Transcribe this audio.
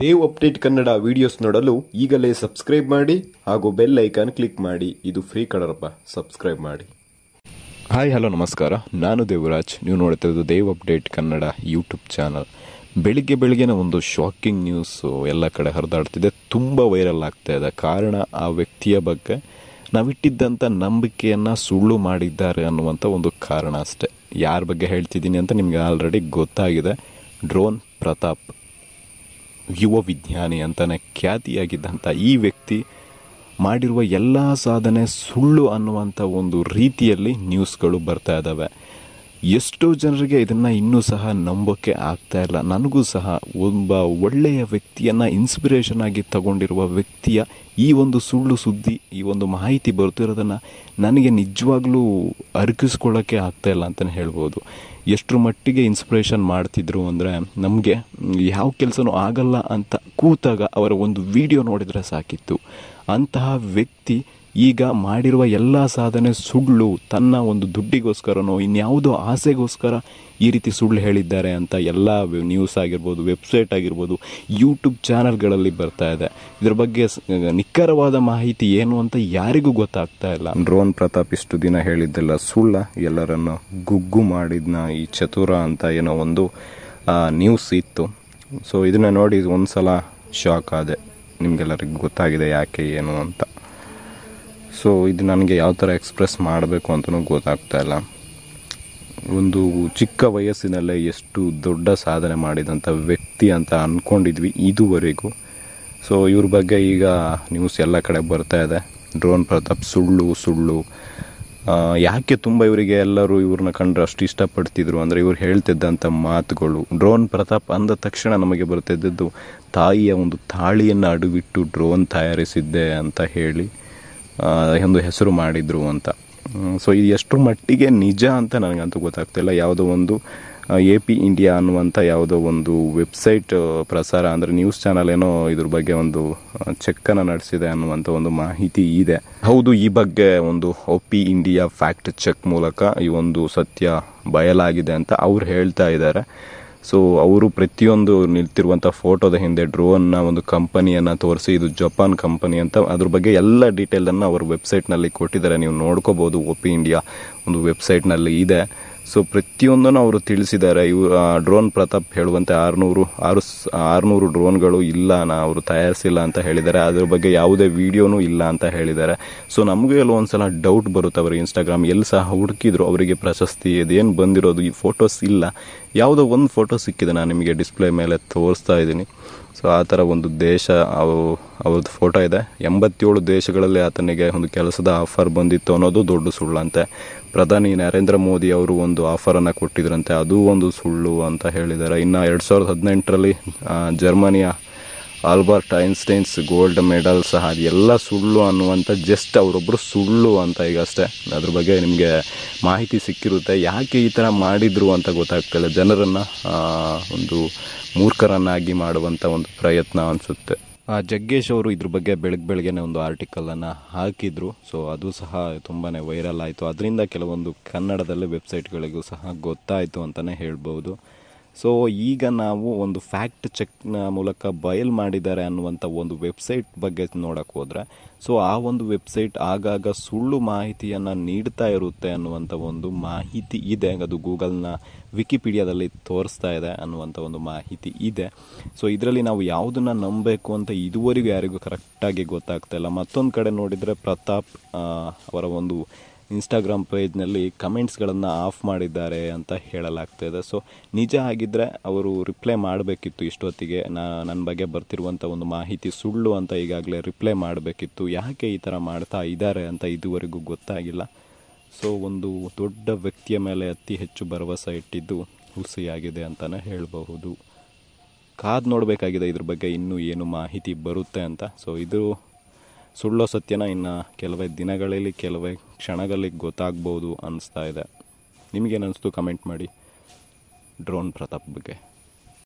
Dev update Kannada videos ನೋಡಲು ಈಗಲೇ subscribe ಮಾಡಿ ಹಾಗೂ ಬೆಲ್ ಐಕಾನ್ ಕ್ಲಿಕ್ ಮಾಡಿ ಇದು ಫ್ರೀ ಕಡರಪ್ಪ ಸಬ್ಸ್ಕ್ರೈಬ್ ಮಾಡಿ ಹಾಯ್ ಹಲೋ ನಮಸ್ಕಾರ ನಾನು ದೇವರಾಜ್ ನೀವು ನೋಡ್ತಾ ಇರೋದು Dev update Kannada YouTube channel ಬೆಳಿಗ್ಗೆ ಬೆಳಿಗ್ಗೆನ ಒಂದು ಶಾಕಿಂಗ್ ನ್ಯೂಸ್ ಎಲ್ಲ ಕಡೆ ಹರಿದಾಡ್ತಿದೆ ತುಂಬ ವೈರಲ್ ಆಗ್ತಾ ಇದೆ ಕಾರಣ ಆ ವ್ಯಕ್ತಿಯ ಬಗ್ಗೆ ನಾವಿಟ್ಟಿದ್ದಂಥ ನಂಬಿಕೆಯನ್ನು ಸುಳ್ಳು ಮಾಡಿದ್ದಾರೆ ಅನ್ನುವಂಥ ಒಂದು ಕಾರಣ ಅಷ್ಟೆ ಯಾರ ಬಗ್ಗೆ ಹೇಳ್ತಿದ್ದೀನಿ ಅಂತ ನಿಮಗೆ ಆಲ್ರೆಡಿ ಗೊತ್ತಾಗಿದೆ ಡ್ರೋನ್ ಪ್ರತಾಪ್ ಯುವ ವಿಜ್ಞಾನಿ ಅಂತಲೇ ಖ್ಯಾತಿಯಾಗಿದ್ದಂಥ ಈ ವ್ಯಕ್ತಿ ಮಾಡಿರುವ ಎಲ್ಲ ಸಾಧನೆ ಸುಳ್ಳು ಅನ್ನುವಂಥ ಒಂದು ರೀತಿಯಲ್ಲಿ ನ್ಯೂಸ್ಗಳು ಬರ್ತಾ ಇದ್ದಾವೆ ಎಷ್ಟೋ ಜನರಿಗೆ ಇದನ್ನು ಇನ್ನೂ ಸಹ ನಂಬೋಕ್ಕೆ ಆಗ್ತಾ ಇಲ್ಲ ನನಗೂ ಸಹ ಒಬ್ಬ ಒಳ್ಳೆಯ ವ್ಯಕ್ತಿಯನ್ನು ಇನ್ಸ್ಪಿರೇಷನ್ ಆಗಿ ತಗೊಂಡಿರುವ ವ್ಯಕ್ತಿಯ ಈ ಒಂದು ಸುಳ್ಳು ಸುದ್ದಿ ಈ ಒಂದು ಮಾಹಿತಿ ಬರ್ತಿರೋದನ್ನು ನನಗೆ ನಿಜವಾಗ್ಲೂ ಅರ್ಕಿಸ್ಕೊಳ್ಳೋಕ್ಕೆ ಆಗ್ತಾ ಇಲ್ಲ ಅಂತಲೇ ಹೇಳ್ಬೋದು ಎಷ್ಟರ ಮಟ್ಟಿಗೆ ಇನ್ಸ್ಪಿರೇಷನ್ ಮಾಡ್ತಿದ್ರು ಅಂದರೆ ನಮಗೆ ಯಾವ ಕೆಲಸನೂ ಆಗಲ್ಲ ಅಂತ ಕೂತಾಗ ಅವರ ಒಂದು ವಿಡಿಯೋ ನೋಡಿದರೆ ಸಾಕಿತ್ತು ಅಂತಹ ವ್ಯಕ್ತಿ ಈಗ ಮಾಡಿರುವ ಎಲ್ಲ ಸಾಧನೆ ಸುಳ್ಳು ತನ್ನ ಒಂದು ದುಡ್ಡಿಗೋಸ್ಕರನೋ ಇನ್ಯಾವುದೋ ಆಸೆಗೋಸ್ಕರ ಈ ರೀತಿ ಸುಳ್ಳು ಹೇಳಿದ್ದಾರೆ ಅಂತ ಎಲ್ಲ ನ್ಯೂಸ್ ಆಗಿರ್ಬೋದು ವೆಬ್ಸೈಟ್ ಆಗಿರ್ಬೋದು ಯೂಟ್ಯೂಬ್ ಚಾನಲ್ಗಳಲ್ಲಿ ಬರ್ತಾ ಇದೆ ಇದ್ರ ಬಗ್ಗೆ ನಿಖರವಾದ ಮಾಹಿತಿ ಏನು ಅಂತ ಯಾರಿಗೂ ಗೊತ್ತಾಗ್ತಾ ಇಲ್ಲ ಡ್ರೋನ್ ಪ್ರತಾಪ್ ಇಷ್ಟು ದಿನ ಹೇಳಿದ್ದೆಲ್ಲ ಸುಳ್ಳ ಎಲ್ಲರನ್ನು ಗುಗ್ಗು ಮಾಡಿದ್ನ ಈ ಚತುರ ಅಂತ ಏನೋ ಒಂದು ನ್ಯೂಸ್ ಇತ್ತು ಸೊ ಇದನ್ನ ನೋಡಿ ಒಂದು ಸಲ ಶಾಕ್ ಆದೆ ನಿಮ್ಗೆಲ್ಲರಿಗೂ ಗೊತ್ತಾಗಿದೆ ಯಾಕೆ ಏನು ಅಂತ ಸೊ ಇದು ನನಗೆ ಯಾವ ಥರ ಎಕ್ಸ್ಪ್ರೆಸ್ ಮಾಡಬೇಕು ಅಂತಲೂ ಗೊತ್ತಾಗ್ತಾ ಇಲ್ಲ ಒಂದು ಚಿಕ್ಕ ವಯಸ್ಸಿನಲ್ಲೇ ಎಷ್ಟು ದೊಡ್ಡ ಸಾಧನೆ ಮಾಡಿದಂಥ ವ್ಯಕ್ತಿ ಅಂತ ಅಂದ್ಕೊಂಡಿದ್ವಿ ಇದುವರೆಗೂ ಸೊ ಇವ್ರ ಬಗ್ಗೆ ಈಗ ನ್ಯೂಸ್ ಎಲ್ಲ ಕಡೆ ಬರ್ತಾ ಇದೆ ಡ್ರೋನ್ ಪ್ರತಾಪ್ ಸುಳ್ಳು ಸುಳ್ಳು ಯಾಕೆ ತುಂಬ ಇವರಿಗೆ ಎಲ್ಲರೂ ಇವ್ರನ್ನ ಕಂಡ್ರೆ ಅಷ್ಟು ಇಷ್ಟಪಡ್ತಿದ್ರು ಅಂದರೆ ಇವ್ರು ಹೇಳ್ತಿದ್ದಂಥ ಮಾತುಗಳು ಡ್ರೋನ್ ಪ್ರತಾಪ್ ಅಂದ ತಕ್ಷಣ ನಮಗೆ ಬರ್ತಿದ್ದದ್ದು ತಾಯಿಯ ಒಂದು ತಾಳಿಯನ್ನು ಅಡುಬಿಟ್ಟು ಡ್ರೋನ್ ತಯಾರಿಸಿದ್ದೆ ಅಂತ ಹೇಳಿ ಎಂದು ಹೆಸರು ಮಾಡಿದರು ಅಂತ ಸೊ ಇದು ಎಷ್ಟು ಮಟ್ಟಿಗೆ ನಿಜ ಅಂತ ನನಗಂತೂ ಗೊತ್ತಾಗ್ತಿಲ್ಲ ಯಾವುದೋ ಒಂದು ಎ ಪಿ ಇಂಡಿಯಾ ಅನ್ನುವಂಥ ಯಾವುದೋ ಒಂದು ವೆಬ್ಸೈಟ್ ಪ್ರಸಾರ ಅಂದರೆ ನ್ಯೂಸ್ ಚಾನಲ್ ಏನೋ ಇದ್ರ ಬಗ್ಗೆ ಒಂದು ಚೆಕ್ಕನ್ನು ನಡೆಸಿದೆ ಅನ್ನುವಂಥ ಒಂದು ಮಾಹಿತಿ ಇದೆ ಹೌದು ಈ ಬಗ್ಗೆ ಒಂದು O P India fact check ಮೂಲಕ ಈ ಒಂದು ಸತ್ಯ ಬಯಲಾಗಿದೆ ಅಂತ ಅವ್ರು ಹೇಳ್ತಾ ಇದ್ದಾರೆ ಸೊ ಅವರು ಪ್ರತಿಯೊಂದು ನಿಲ್ತಿರುವಂಥ ಫೋಟೋದ ಹಿಂದೆ ಡ್ರೋನ್ನ ಒಂದು ಕಂಪನಿಯನ್ನು ತೋರಿಸಿ ಇದು ಜಪಾನ್ ಕಂಪನಿ ಅಂತ ಅದ್ರ ಬಗ್ಗೆ ಎಲ್ಲ ಡೀಟೇಲನ್ನು ಅವರು ವೆಬ್ಸೈಟ್ನಲ್ಲಿ ಕೊಟ್ಟಿದ್ದಾರೆ ನೀವು ನೋಡ್ಕೋಬೋದು ಒ ಇಂಡಿಯಾ ಒಂದು ವೆಬ್ಸೈಟ್ನಲ್ಲಿ ಇದೆ ಸೊ ಪ್ರತಿಯೊಂದನ್ನು ಅವರು ತಿಳಿಸಿದ್ದಾರೆ ಇವು ಡ್ರೋನ್ ಪ್ರತಾಪ್ ಹೇಳುವಂತೆ ಆರುನೂರು ಆರು ಆರುನೂರು ಡ್ರೋನ್ಗಳು ಇಲ್ಲ ನಾ ಅವರು ತಯಾರಿಸಿಲ್ಲ ಅಂತ ಹೇಳಿದ್ದಾರೆ ಅದ್ರ ಬಗ್ಗೆ ಯಾವುದೇ ವಿಡಿಯೋನೂ ಇಲ್ಲ ಅಂತ ಹೇಳಿದ್ದಾರೆ ಸೊ ನಮಗೂ ಒಂದು ಒಂದ್ಸಲ ಡೌಟ್ ಬರುತ್ತೆ ಅವರು ಇನ್ಸ್ಟಾಗ್ರಾಮ್ ಎಲ್ಲಿ ಸಹ ಹುಡುಕಿದ್ರು ಅವರಿಗೆ ಪ್ರಶಸ್ತಿ ಅದೇನು ಬಂದಿರೋದು ಈ ಫೋಟೋಸ್ ಇಲ್ಲ ಯಾವುದೋ ಒಂದು ಫೋಟೋ ಸಿಕ್ಕಿದೆ ನಾನು ನಿಮಗೆ ಡಿಸ್ಪ್ಲೇ ಮೇಲೆ ತೋರಿಸ್ತಾ ಇದ್ದೀನಿ ಸೊ ಆ ಥರ ಒಂದು ದೇಶ ಅವ್ರದ್ದು ಫೋಟೋ ಇದೆ ಎಂಬತ್ತೇಳು ದೇಶಗಳಲ್ಲಿ ಆತನಿಗೆ ಒಂದು ಕೆಲಸದ ಆಫರ್ ಬಂದಿತ್ತು ಅನ್ನೋದು ದೊಡ್ಡ ಸುಳ್ಳಂತೆ ಪ್ರಧಾನಿ ನರೇಂದ್ರ ಮೋದಿ ಅವರು ಒಂದು ಆಫರನ್ನು ಕೊಟ್ಟಿದ್ರಂತೆ ಅದು ಒಂದು ಸುಳ್ಳು ಅಂತ ಹೇಳಿದ್ದಾರೆ ಇನ್ನು ಎರಡು ಸಾವಿರದ ಹದಿನೆಂಟರಲ್ಲಿ ಜರ್ಮನಿಯ ಆಲ್ಬರ್ಟ್ ಐನ್ಸ್ಟೈನ್ಸ್ ಗೋಲ್ಡ್ ಮೆಡಲ್ ಸಹ ಅದೆಲ್ಲ ಸುಳ್ಳು ಅನ್ನುವಂಥ ಜಸ್ಟ್ ಅವರೊಬ್ಬರು ಸುಳ್ಳು ಅಂತ ಈಗ ಅಷ್ಟೇ ಅದ್ರ ಬಗ್ಗೆ ನಿಮಗೆ ಮಾಹಿತಿ ಸಿಕ್ಕಿರುತ್ತೆ ಯಾಕೆ ಈ ಥರ ಮಾಡಿದರು ಅಂತ ಗೊತ್ತಾಗ್ತಿಲ್ಲ ಜನರನ್ನು ಒಂದು ಮೂರ್ಖರನ್ನಾಗಿ ಮಾಡುವಂಥ ಒಂದು ಪ್ರಯತ್ನ ಅನಿಸುತ್ತೆ ಜಗ್ಗೇಶ್ ಅವರು ಇದ್ರ ಬಗ್ಗೆ ಬೆಳಗ್ಗೆ ಬೆಳಗ್ಗೆನೆ ಒಂದು ಆರ್ಟಿಕಲ್ ಆರ್ಟಿಕಲನ್ನು ಹಾಕಿದ್ರು ಸೊ ಅದು ಸಹ ತುಂಬಾ ವೈರಲ್ ಆಯಿತು ಅದರಿಂದ ಕೆಲವೊಂದು ಕನ್ನಡದಲ್ಲಿ ವೆಬ್ಸೈಟ್ಗಳಿಗೂ ಸಹ ಗೊತ್ತಾಯಿತು ಅಂತಲೇ ಹೇಳ್ಬೋದು ಸೊ ಈಗ ನಾವು ಒಂದು ಫ್ಯಾಕ್ಟ್ ಚೆಕ್ನ ಮೂಲಕ ಬಯಲ್ ಮಾಡಿದ್ದಾರೆ ಅನ್ನುವಂಥ ಒಂದು ವೆಬ್ಸೈಟ್ ಬಗ್ಗೆ ನೋಡೋಕೆ ಹೋದರೆ ಸೊ ಆ ಒಂದು ವೆಬ್ಸೈಟ್ ಆಗಾಗ ಸುಳ್ಳು ಮಾಹಿತಿಯನ್ನು ನೀಡ್ತಾ ಇರುತ್ತೆ ಅನ್ನುವಂಥ ಒಂದು ಮಾಹಿತಿ ಇದೆ ಅದು ಗೂಗಲ್ನ ವಿಕಿಪೀಡಿಯಾದಲ್ಲಿ ತೋರಿಸ್ತಾ ಇದೆ ಅನ್ನುವಂಥ ಒಂದು ಮಾಹಿತಿ ಇದೆ ಸೊ ಇದರಲ್ಲಿ ನಾವು ಯಾವುದನ್ನು ನಂಬಬೇಕು ಅಂತ ಇದುವರೆಗೂ ಯಾರಿಗೂ ಕರೆಕ್ಟಾಗಿ ಗೊತ್ತಾಗ್ತಾ ಇಲ್ಲ ಮತ್ತೊಂದು ಕಡೆ ನೋಡಿದರೆ ಪ್ರತಾಪ್ ಅವರ ಒಂದು ಇನ್ಸ್ಟಾಗ್ರಾಮ್ ಪೇಜ್ನಲ್ಲಿ ಕಮೆಂಟ್ಸ್ಗಳನ್ನು ಆಫ್ ಮಾಡಿದ್ದಾರೆ ಅಂತ ಹೇಳಲಾಗ್ತಾಯಿದೆ ಸೊ ನಿಜ ಆಗಿದ್ದರೆ ಅವರು ರಿಪ್ಲೈ ಮಾಡಬೇಕಿತ್ತು ಇಷ್ಟೊತ್ತಿಗೆ ನಾ ನನ್ನ ಬಗ್ಗೆ ಬರ್ತಿರುವಂಥ ಒಂದು ಮಾಹಿತಿ ಸುಳ್ಳು ಅಂತ ಈಗಾಗಲೇ ರಿಪ್ಲೈ ಮಾಡಬೇಕಿತ್ತು ಯಾಕೆ ಈ ಥರ ಮಾಡ್ತಾ ಇದ್ದಾರೆ ಅಂತ ಇದುವರೆಗೂ ಗೊತ್ತಾಗಿಲ್ಲ ಸೊ ಒಂದು ದೊಡ್ಡ ವ್ಯಕ್ತಿಯ ಮೇಲೆ ಅತಿ ಹೆಚ್ಚು ಭರವಸೆ ಇಟ್ಟಿದ್ದು ಹುಸಿಯಾಗಿದೆ ಅಂತಲೇ ಹೇಳಬಹುದು ಕಾದು ನೋಡಬೇಕಾಗಿದೆ ಇದ್ರ ಬಗ್ಗೆ ಇನ್ನೂ ಏನು ಮಾಹಿತಿ ಬರುತ್ತೆ ಅಂತ ಸೊ ಇದು ಸುಳ್ಳೋ ಸತ್ಯನ ಇನ್ನು ಕೆಲವೇ ದಿನಗಳಲ್ಲಿ ಕೆಲವೇ ಕ್ಷಣಗಳಲ್ಲಿ ಗೊತ್ತಾಗ್ಬೋದು ಅನ್ನಿಸ್ತಾ ಇದೆ ನಿಮಗೇನು ಅನ್ನಿಸ್ತು ಕಮೆಂಟ್ ಮಾಡಿ ಡ್ರೋನ್ ಪ್ರತಾಪ್ ಬಗ್ಗೆ